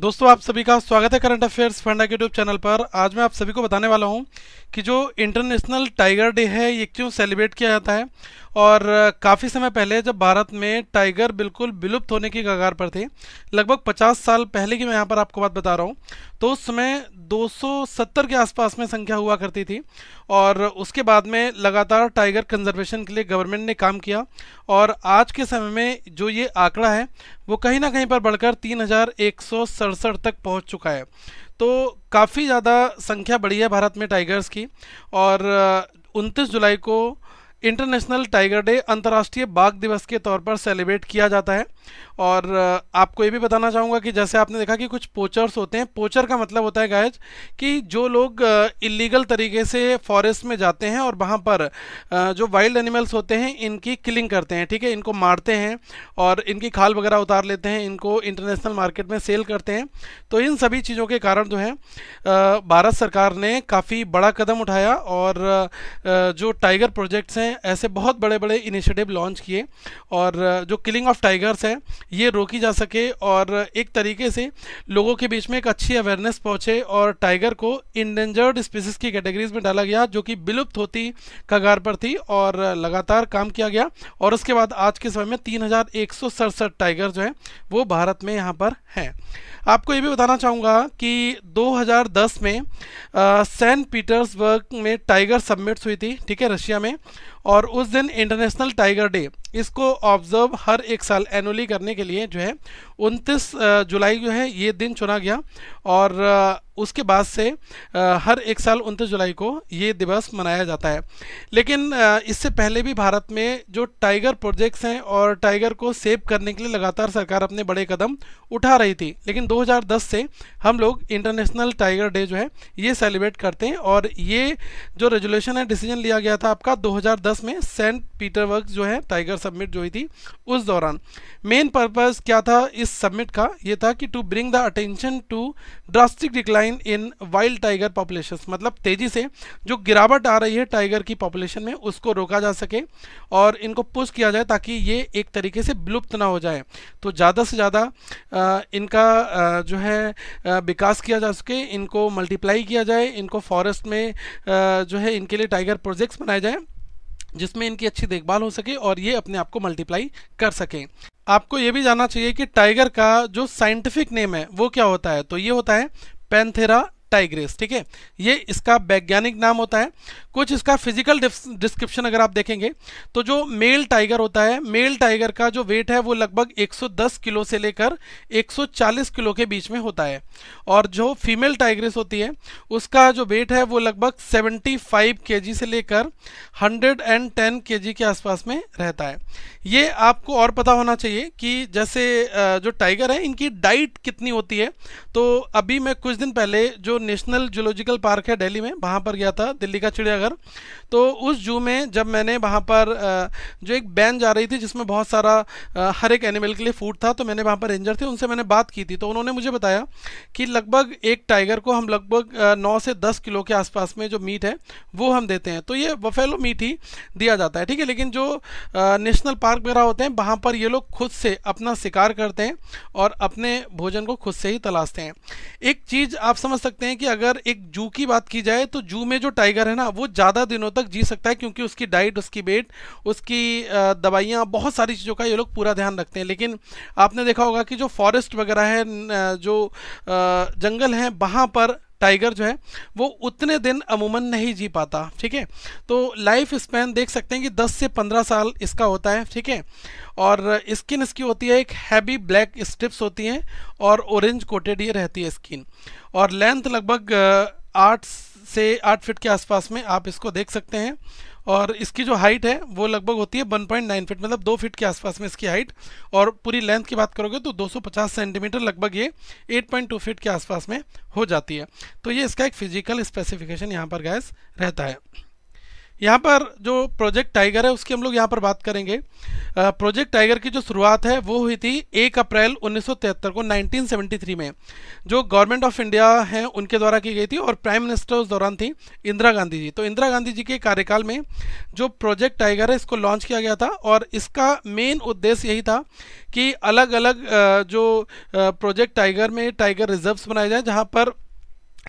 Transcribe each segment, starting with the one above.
दोस्तों आप सभी का स्वागत है करंट अफेयर्स फंडा के यूट्यूब चैनल पर आज मैं आप सभी को बताने वाला हूं कि जो इंटरनेशनल टाइगर डे है ये क्यों सेलिब्रेट किया जाता है और काफ़ी समय पहले जब भारत में टाइगर बिल्कुल विलुप्त होने की कगार पर थे लगभग 50 साल पहले की मैं यहाँ पर आपको बात बता रहा हूँ तो उस समय 270 के आसपास में संख्या हुआ करती थी और उसके बाद में लगातार टाइगर कंजर्वेशन के लिए गवर्नमेंट ने काम किया और आज के समय में जो ये आंकड़ा है वो कहीं ना कहीं पर बढ़कर तीन तक पहुँच चुका है तो काफ़ी ज़्यादा संख्या बढ़ी है भारत में टाइगर्स की और उनतीस जुलाई को इंटरनेशनल टाइगर डे अंतर्राष्ट्रीय बाघ दिवस के तौर पर सेलिब्रेट किया जाता है और आपको ये भी बताना चाहूँगा कि जैसे आपने देखा कि कुछ पोचर्स होते हैं पोचर का मतलब होता है गायज कि जो लोग इलीगल तरीके से फॉरेस्ट में जाते हैं और वहाँ पर जो वाइल्ड एनिमल्स होते हैं इनकी किलिंग करते हैं ठीक है इनको मारते हैं और इनकी खाल वगैरह उतार लेते हैं इनको इंटरनेशनल मार्केट में सेल करते हैं तो इन सभी चीज़ों के कारण जो है भारत सरकार ने काफ़ी बड़ा कदम उठाया और जो टाइगर प्रोजेक्ट्स हैं ऐसे बहुत बड़े बड़े इनिशिएटिव लॉन्च किए और जो किलिंग ऑफ टाइगर्स है ये रोकी जा सके और एक तरीके से लोगों के बीच में एक अच्छी अवेयरनेस पहुँचे और टाइगर को इंडेंजर्ड स्पीसीज की कैटेगरीज में डाला गया जो कि विलुप्त होती कगार पर थी और लगातार काम किया गया और उसके बाद आज के समय में तीन टाइगर जो हैं वो भारत में यहाँ पर हैं आपको ये भी बताना चाहूँगा कि 2010 में सैन पीटर्सबर्ग में टाइगर सबमिट्स हुई थी ठीक है रशिया में और उस दिन इंटरनेशनल टाइगर डे इसको ऑब्जर्व हर एक साल एनुअली करने के लिए जो है 29 जुलाई जो है ये दिन चुना गया और उसके बाद से हर एक साल उनतीस जुलाई को ये दिवस मनाया जाता है लेकिन इससे पहले भी भारत में जो टाइगर प्रोजेक्ट्स हैं और टाइगर को सेव करने के लिए लगातार सरकार अपने बड़े कदम उठा रही थी लेकिन 2010 से हम लोग इंटरनेशनल टाइगर डे जो है ये सेलिब्रेट करते हैं और ये जो रेजुलेशन है डिसीजन लिया गया था आपका दो में सेंट पीटरबर्ग जो है टाइगर सबमिट जो हुई थी उस दौरान मेन पर्पज़ क्या था इस सबमिट का ये था कि to bring the attention to drastic decline decline in wild tiger population मतलब तेजी से जो गिरावट आ रही है टाइगर की पॉपुलेशन में उसको रोका जा सके और इनको पुश किया जाए ताकि ये एक तरीके से विलुप्त ना हो जाए तो ज़्यादा से ज़्यादा इनका आ, जो है विकास किया जा सके इनको मल्टीप्लाई किया जाए इनको फॉरेस्ट में आ, जो है इनके लिए टाइगर प्रोजेक्ट्स बनाए जाएँ जिसमें इनकी अच्छी देखभाल हो सके और ये अपने आप को मल्टीप्लाई कर सकें आपको ये भी जानना चाहिए कि टाइगर का जो साइंटिफिक नेम है वो क्या होता है तो ये होता है पैंथेरा टाइग्रेस ठीक है ये इसका वैज्ञानिक नाम होता है कुछ इसका फिजिकल डिस्क्रिप्शन अगर आप देखेंगे तो जो मेल टाइगर होता है मेल टाइगर का जो वेट है वो लगभग 110 किलो से लेकर 140 किलो के बीच में होता है और जो फीमेल टाइग्रेस होती है उसका जो वेट है वो लगभग 75 फाइव केजी से लेकर 110 केजी के आसपास में रहता है ये आपको और पता होना चाहिए कि जैसे जो टाइगर है इनकी डाइट कितनी होती है तो अभी मैं कुछ दिन पहले जो नेशनल जूलॉजिकल पार्क है दिल्ली में वहाँ पर गया था दिल्ली का चिड़ियाघर तो उस जू में जब मैंने वहाँ पर जो एक बैन जा रही थी जिसमें बहुत सारा हर एक एनिमल के लिए फूड था तो मैंने वहाँ पर रेंजर थे उनसे मैंने बात की थी तो उन्होंने मुझे बताया कि लगभग एक टाइगर को हम लगभग नौ से दस किलो के आसपास में जो मीट है वो हम देते हैं तो ये वफेलो मीट ही दिया जाता है ठीक है लेकिन जो नेशनल पार्क वगैरह होते हैं वहाँ पर ये लोग खुद से अपना शिकार करते हैं और अपने भोजन को खुद से ही तलाशते हैं एक चीज़ आप समझ सकते हैं सकते हैं कि अगर एक जू की बात की जाए तो जू में जो टाइगर है ना वो ज़्यादा दिनों तक जी सकता है क्योंकि उसकी डाइट उसकी वेट उसकी दवाइयाँ बहुत सारी चीज़ों का ये लोग पूरा ध्यान रखते हैं लेकिन आपने देखा होगा कि जो फॉरेस्ट वगैरह है जो जंगल हैं वहाँ पर टाइगर जो है वो उतने दिन अमूमन नहीं जी पाता ठीक है तो लाइफ स्पैन देख सकते हैं कि 10 से 15 साल इसका होता है ठीक है और स्किन इसकी होती है एक हैवी ब्लैक स्ट्रिप्स होती हैं और ऑरेंज कोटेड ये रहती है स्किन और लेंथ लगभग आठ से आठ फिट के आसपास में आप इसको देख सकते हैं और इसकी जो हाइट है वो लगभग होती है 1.9 फिट मतलब दो फिट के आसपास में इसकी हाइट और पूरी लेंथ की बात करोगे तो 250 सेंटीमीटर लगभग ये 8.2 फिट के आसपास में हो जाती है तो ये इसका एक फिजिकल स्पेसिफिकेशन यहाँ पर गैस रहता है यहाँ पर जो प्रोजेक्ट टाइगर है उसकी हम लोग यहाँ पर बात करेंगे प्रोजेक्ट टाइगर की जो शुरुआत है वो हुई थी एक अप्रैल 1973 को 1973 में जो गवर्नमेंट ऑफ इंडिया है उनके द्वारा की गई थी और प्राइम मिनिस्टर उस दौरान थी इंदिरा गांधी जी तो इंदिरा गांधी जी के कार्यकाल में जो प्रोजेक्ट टाइगर है इसको लॉन्च किया गया था और इसका मेन उद्देश्य यही था कि अलग अलग जो प्रोजेक्ट टाइगर में टाइगर रिजर्व्स बनाए जाए जहाँ पर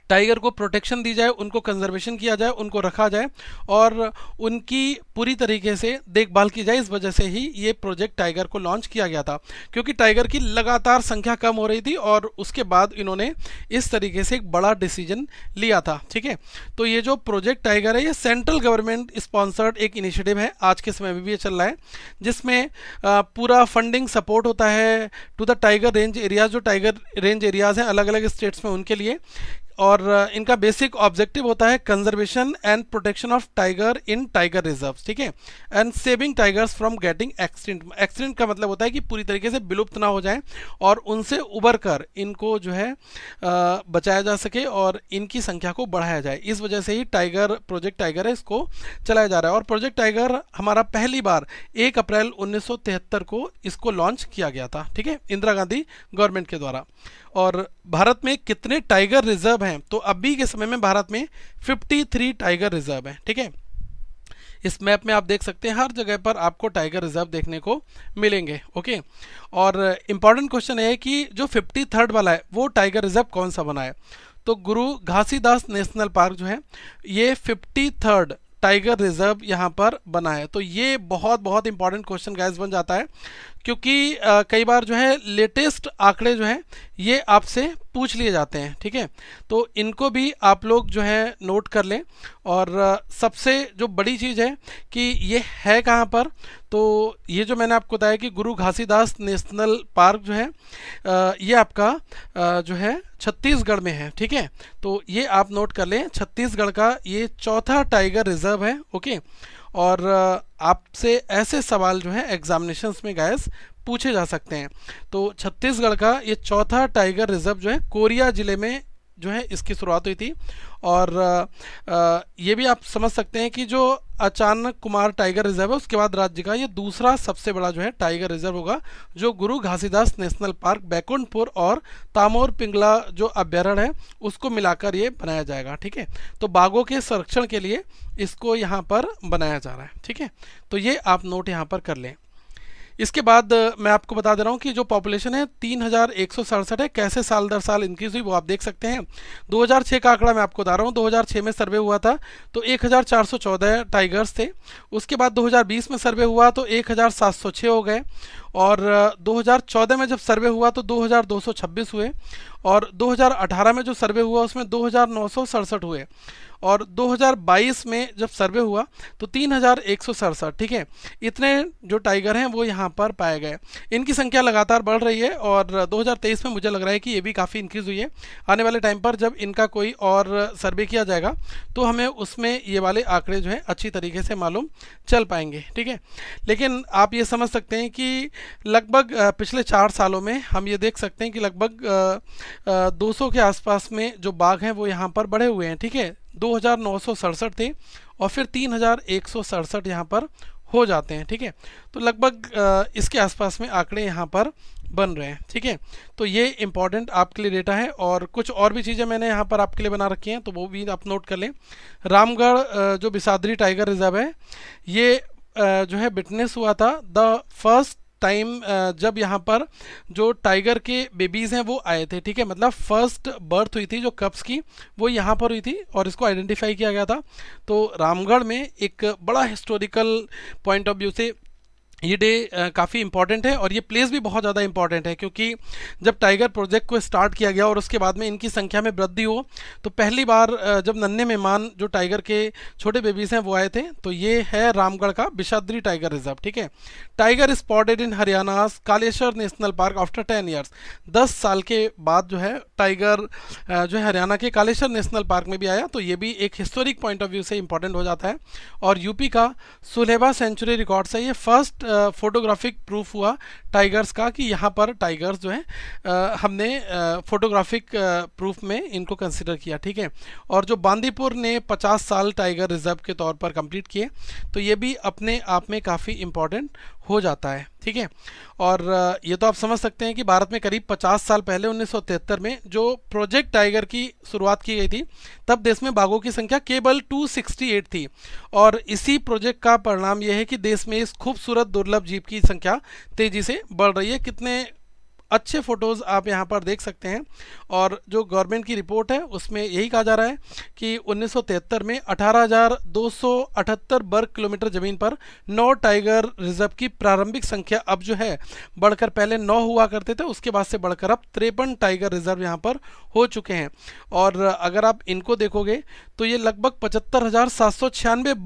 टाइगर को प्रोटेक्शन दी जाए उनको कंजर्वेशन किया जाए उनको रखा जाए और उनकी पूरी तरीके से देखभाल की जाए इस वजह से ही ये प्रोजेक्ट टाइगर को लॉन्च किया गया था क्योंकि टाइगर की लगातार संख्या कम हो रही थी और उसके बाद इन्होंने इस तरीके से एक बड़ा डिसीजन लिया था ठीक है तो ये जो प्रोजेक्ट टाइगर है ये सेंट्रल गवर्नमेंट स्पॉन्सर्ड एक इनिशिएटिव है आज के समय में भी ये चल रहा है जिसमें पूरा फंडिंग सपोर्ट होता है to the tiger range areas जो टाइगर रेंज एरियाज हैं अलग अलग स्टेट्स में उनके लिए और इनका बेसिक ऑब्जेक्टिव होता है conservation and protection of tiger in tiger reserve ठीक है and saving tigers from getting accident accident का मतलब होता है कि पूरी तरीके से विलुप्त ना हो जाए और उनसे उबर कर इनको जो है बचाया जा सके और इनकी संख्या को बढ़ाया जाए इस वजह से ही टाइगर प्रोजेक्ट टाइगर है इसको चलाया जा रहा है और प्रोजेक्ट टाइगर हमारा पहली बार एक अप्रैल उन्नीस को इसको लॉन्च किया गया था ठीक है इंदिरा गांधी गवर्नमेंट के द्वारा और भारत में कितने टाइगर रिजर्व हैं तो अभी के समय में भारत में 53 टाइगर रिजर्व हैं ठीक है इस मैप में आप देख सकते हैं हर जगह पर आपको टाइगर रिजर्व देखने को मिलेंगे ओके और इम्पॉर्टेंट क्वेश्चन है कि जो फिफ्टी थर्ड वाला है वो टाइगर रिजर्व कौन सा बना है तो गुरु घासीदास नेशनल पार्क जो है ये फिफ्टी थर्ड टाइगर रिजर्व यहाँ पर बना है तो ये बहुत बहुत इंपॉर्टेंट क्वेश्चन गैस बन जाता है क्योंकि कई बार जो है लेटेस्ट आंकड़े जो हैं ये आपसे पूछ लिए जाते हैं ठीक है तो इनको भी आप लोग जो है नोट कर लें और सबसे जो बड़ी चीज़ है कि ये है कहाँ पर तो ये जो मैंने आपको बताया कि गुरु घासीदास नेशनल पार्क जो है ये आपका जो है छत्तीसगढ़ में है ठीक है तो ये आप नोट कर लें छत्तीसगढ़ का ये चौथा टाइगर रिजर्व है ओके और आपसे ऐसे सवाल जो है एग्जामिनेशन में गायस पूछे जा सकते हैं तो छत्तीसगढ़ का ये चौथा टाइगर रिजर्व जो है कोरिया जिले में जो है इसकी शुरुआत हुई थी और ये भी आप समझ सकते हैं कि जो अचानक कुमार टाइगर रिजर्व है उसके बाद राज्य का ये दूसरा सबसे बड़ा जो है टाइगर रिजर्व होगा जो गुरु घासीदास नेशनल पार्क बैकुंठपुर और तामोर पिंगला जो अभ्यारण्य है उसको मिलाकर ये बनाया जाएगा ठीक है तो बाघों के संरक्षण के लिए इसको यहाँ पर बनाया जा रहा है ठीक है तो ये आप नोट यहाँ पर कर लें इसके बाद मैं आपको बता दे रहा हूँ कि जो पॉपुलेशन है तीन है कैसे साल दर साल इंक्रीज हुई वो आप देख सकते हैं 2006 का आंकड़ा मैं आपको बता रहा हूँ 2006 में सर्वे हुआ था तो 1414 टाइगर्स थे उसके बाद 2020 में सर्वे हुआ तो 1706 हो गए और 2014 में जब सर्वे हुआ तो 2226 हुए और 2018 में जो सर्वे हुआ उसमें दो हुए और 2022 में जब सर्वे हुआ तो तीन ठीक है इतने जो टाइगर हैं वो यहाँ पर पाए गए इनकी संख्या लगातार बढ़ रही है और 2023 में मुझे लग रहा है कि ये भी काफ़ी इंक्रीज़ हुई है आने वाले टाइम पर जब इनका कोई और सर्वे किया जाएगा तो हमें उसमें ये वाले आंकड़े जो हैं अच्छी तरीके से मालूम चल पाएंगे ठीक है लेकिन आप ये समझ सकते हैं कि लगभग पिछले चार सालों में हम ये देख सकते हैं कि लगभग दो के आसपास में जो बाघ हैं वो यहाँ पर बढ़े हुए हैं ठीक है दो थे और फिर तीन हज़ार एक सौ सड़सठ यहाँ पर हो जाते हैं ठीक है तो लगभग इसके आसपास में आंकड़े यहाँ पर बन रहे हैं ठीक है तो ये इंपॉर्टेंट आपके लिए डेटा है और कुछ और भी चीज़ें मैंने यहाँ पर आपके लिए बना रखी हैं तो वो भी आप नोट कर लें रामगढ़ जो बिसादरी टाइगर रिजर्व है ये जो है बिटनेस हुआ था द फर्स्ट टाइम uh, जब यहाँ पर जो टाइगर के बेबीज हैं वो आए थे ठीक है मतलब फर्स्ट बर्थ हुई थी जो कप्स की वो यहाँ पर हुई थी और इसको आइडेंटिफाई किया गया था तो रामगढ़ में एक बड़ा हिस्टोरिकल पॉइंट ऑफ व्यू से ये डे काफ़ी इंपॉर्टेंट है और ये प्लेस भी बहुत ज़्यादा इंपॉर्टेंट है क्योंकि जब टाइगर प्रोजेक्ट को स्टार्ट किया गया और उसके बाद में इनकी संख्या में वृद्धि हो तो पहली बार जब नन्हे मेहमान जो टाइगर के छोटे बेबीज हैं वो आए थे तो ये है रामगढ़ का बिशाद्री टाइगर रिजर्व ठीक है tiger spotted in Haryana Kaleshwar national park after ten years दस साल के बाद जो है टाइगर जो है हरियाणा के कालेश्वर नेशनल पार्क में भी आया तो ये भी एक हिस्टोरिक पॉइंट ऑफ व्यू से इंपॉर्टेंट हो जाता है और यूपी का सुलेबा सेंचुरी रिकॉर्ड है ये फर्स्ट फोटोग्राफिक प्रूफ हुआ टाइगर्स का कि यहाँ पर टाइगर्स जो हैं हमने फोटोग्राफिक प्रूफ में इनको कंसिडर किया ठीक है और जो बांदीपुर ने 50 साल टाइगर रिजर्व के तौर पर कंप्लीट किए तो ये भी अपने आप में काफ़ी इम्पॉर्टेंट हो जाता है ठीक है और ये तो आप समझ सकते हैं कि भारत में करीब 50 साल पहले 1973 में जो प्रोजेक्ट टाइगर की शुरुआत की गई थी तब देश में बाघों की संख्या केवल 268 थी और इसी प्रोजेक्ट का परिणाम यह है कि देश में इस खूबसूरत दुर्लभ जीव की संख्या तेजी से बढ़ रही है कितने अच्छे फ़ोटोज़ आप यहाँ पर देख सकते हैं और जो गवर्नमेंट की रिपोर्ट है उसमें यही कहा जा रहा है कि उन्नीस में 18,278 वर्ग किलोमीटर ज़मीन पर नौ टाइगर रिजर्व की प्रारंभिक संख्या अब जो है बढ़कर पहले नौ हुआ करते थे उसके बाद से बढ़कर अब तिरपन टाइगर रिजर्व यहाँ पर हो चुके हैं और अगर आप इनको देखोगे तो ये लगभग पचहत्तर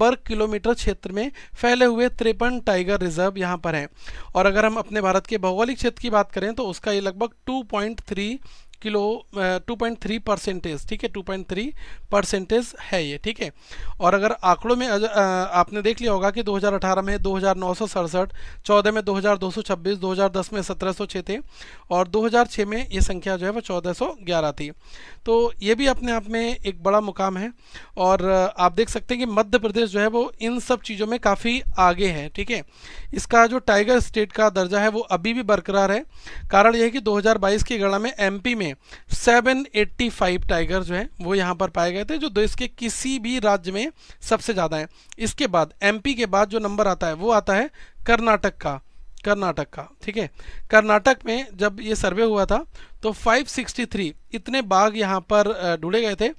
वर्ग किलोमीटर क्षेत्र में फैले हुए तिरपन टाइगर रिजर्व यहाँ पर हैं और अगर हम अपने भारत के भौगोलिक क्षेत्र की बात करें तो उसका ये लगभग 2.3 kilo two point three percentage ठीक है टू पॉइंट थ्री परसेंटेज है ये ठीक है और अगर आंकड़ों में आपने देख लिया होगा कि 2018 में दो हज़ार नौ सौ सड़सठ चौदह में दो हज़ार दो सौ छब्बीस दो हज़ार दस में सत्रह सौ छः थे और दो हज़ार छः में ये संख्या जो है वो चौदह सौ ग्यारह थी तो ये भी अपने आप में एक बड़ा मुकाम है और आप देख सकते हैं कि मध्य प्रदेश जो है वो इन सब चीज़ों में काफ़ी आगे है ठीक है इसका जो टाइगर स्टेट का दर्जा है वो अभी भी बरकरार है कारण यह है कि 2022 की गणना में एमपी में में 785 टाइगर जो है वो यहाँ पर पाए गए थे जो देश के किसी भी राज्य में सबसे ज़्यादा है इसके बाद एमपी के बाद जो नंबर आता है वो आता है कर्नाटक का कर्नाटक का ठीक है कर्नाटक में जब ये सर्वे हुआ था तो 563 इतने बाघ यहाँ पर ढूंढे गए थे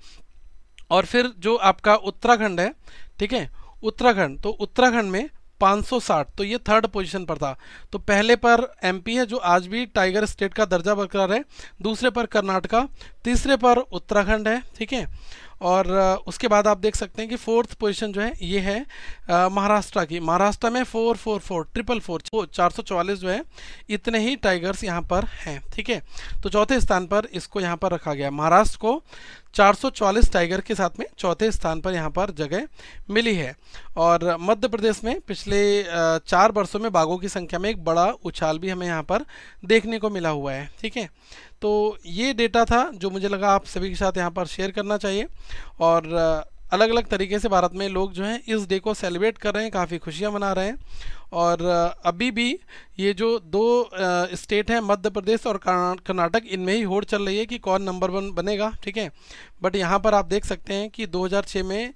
और फिर जो आपका उत्तराखंड है ठीक है उत्तराखंड तो उत्तराखंड में 560 तो ये थर्ड पोजीशन पर था तो पहले पर एमपी है जो आज भी टाइगर स्टेट का दर्जा बरकरार है दूसरे पर कर्नाटका तीसरे पर उत्तराखंड है ठीक है और उसके बाद आप देख सकते हैं कि फोर्थ पोजीशन जो है ये है महाराष्ट्र की महाराष्ट्र में four four four triple four चार सौ चवालीस जो है इतने ही टाइगर्स यहाँ पर हैं ठीक है तो चौथे स्थान पर इसको यहाँ पर रखा गया महाराष्ट्र को 444 टाइगर के साथ में चौथे स्थान पर यहाँ पर जगह मिली है और मध्य प्रदेश में पिछले चार वर्षों में बाघों की संख्या में एक बड़ा उछाल भी हमें यहाँ पर देखने को मिला हुआ है ठीक है तो ये डेटा था जो मुझे लगा आप सभी के साथ यहाँ पर शेयर करना चाहिए और अलग अलग तरीके से भारत में लोग जो हैं इस डे को सेलिब्रेट कर रहे हैं काफ़ी खुशियाँ मना रहे हैं और अभी भी ये जो दो स्टेट हैं मध्य प्रदेश और कर्नाटक इनमें ही होड़ चल रही है कि कौन नंबर वन बनेगा ठीक है बट यहाँ पर आप देख सकते हैं कि 2006 में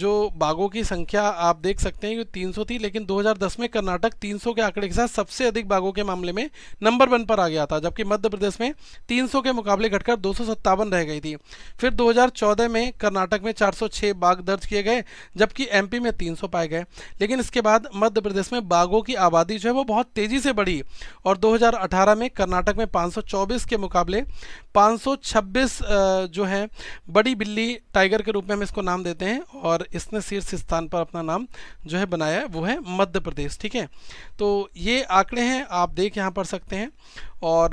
जो बाघों की संख्या आप देख सकते हैं कि 300 थी लेकिन 2010 में कर्नाटक 300 के आंकड़े के साथ सबसे अधिक बाघों के मामले में नंबर वन पर आ गया था जबकि मध्य प्रदेश में तीन के मुकाबले घटकर दो रह गई थी फिर दो में कर्नाटक में चार बाघ दर्ज किए गए जबकि एम में तीन पाए गए लेकिन इसके बाद मध्य प्रदेश प्रदेश में बाघों की आबादी जो है वो बहुत तेज़ी से बढ़ी और 2018 में कर्नाटक में 524 के मुकाबले 526 जो है बड़ी बिल्ली टाइगर के रूप में हम इसको नाम देते हैं और इसने शीर्ष स्थान पर अपना नाम जो है बनाया है वो है मध्य प्रदेश ठीक है तो ये आंकड़े हैं आप देख यहाँ पर सकते हैं और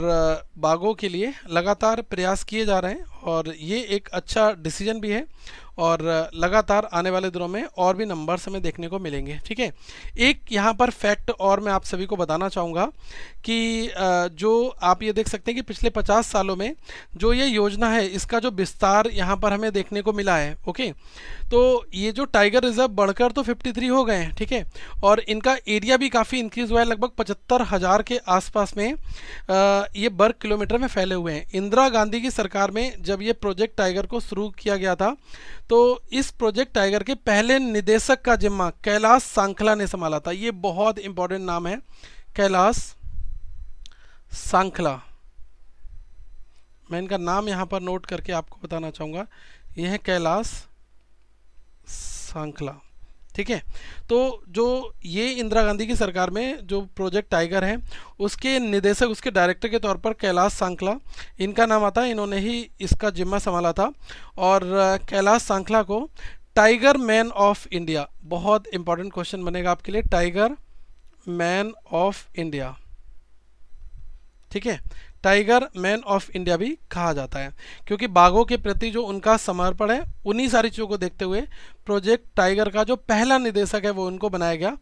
बाघों के लिए लगातार प्रयास किए जा रहे हैं और ये एक अच्छा डिसीजन भी है और लगातार आने वाले दिनों में और भी नंबर्स हमें देखने को मिलेंगे ठीक है एक यहाँ पर फैक्ट और मैं आप सभी को बताना चाहूँगा कि जो आप ये देख सकते हैं कि पिछले पचास सालों में जो ये योजना है इसका जो विस्तार यहाँ पर हमें देखने को मिला है ओके तो ये जो टाइगर रिजर्व बढ़कर तो फिफ्टी हो गए हैं ठीक है और इनका एरिया भी काफ़ी इंक्रीज हुआ है लगभग पचहत्तर हज़ार के आसपास में ये वर्ग किलोमीटर में फैले हुए हैं इंदिरा गांधी की सरकार में जब ये प्रोजेक्ट टाइगर को शुरू किया गया था तो इस प्रोजेक्ट टाइगर के पहले निदेशक का जिम्मा कैलाश सांखला ने संभाला था ये बहुत इंपॉर्टेंट नाम है कैलाश सांखला मैं इनका नाम यहाँ पर नोट करके आपको बताना चाहूँगा यह है कैलाश सांखला ठीक है तो जो ये इंदिरा गांधी की सरकार में जो प्रोजेक्ट टाइगर है उसके निदेशक उसके डायरेक्टर के तौर पर कैलाश सांखला इनका नाम आता है इन्होंने ही इसका जिम्मा संभाला था और कैलाश सांखला को टाइगर मैन ऑफ इंडिया बहुत इंपॉर्टेंट क्वेश्चन बनेगा आपके लिए टाइगर मैन ऑफ इंडिया ठीक है टाइगर मैन ऑफ इंडिया भी कहा जाता है क्योंकि बाघों के प्रति जो उनका समर्पण है उन्हीं सारी चीज़ों को देखते हुए प्रोजेक्ट टाइगर का जो पहला निदेशक है वो उनको बनाया गया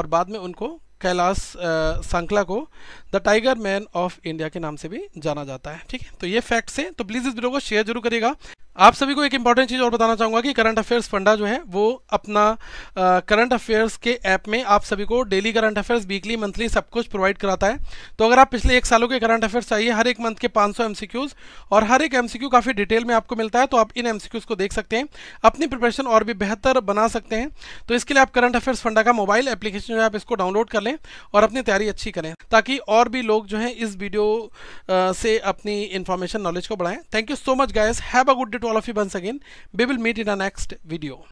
और बाद में उनको कैलाश सांकला को the tiger man of India के नाम से भी जाना जाता है ठीक है तो ये फैक्ट्स हैं तो प्लीज़ इस वीडियो को शेयर जरूर करिएगा आप सभी को एक इंपॉर्टेंट चीज़ और बताना चाहूँगा कि करंट अफेयर्स फंडा जो है वो अपना करंट अफेयर्स के ऐप में आप सभी को daily current affairs weekly monthly सब कुछ प्रोवाइड कराता है तो अगर आप पिछले एक सालों के करंट अफेयर्स चाहिए हर एक मंथ के 500 सौ और हर एक एम काफ़ी डिटेल में आपको मिलता है तो आप इन एम को देख सकते हैं अपनी प्रिपरेशन और भी बेहतर बना सकते हैं तो इसके लिए आप करंट अफेयर्स फंडा का मोबाइल एप्लीकेशन जो है आप इसको डाउनलोड कर लें और अपनी तैयारी अच्छी करें ताकि और भी लोग जो है इस वीडियो से अपनी इन्फॉर्मेशन नॉलेज को बढ़ाएं thank you so much guys have a good day to all of you once again. We will meet in our next video.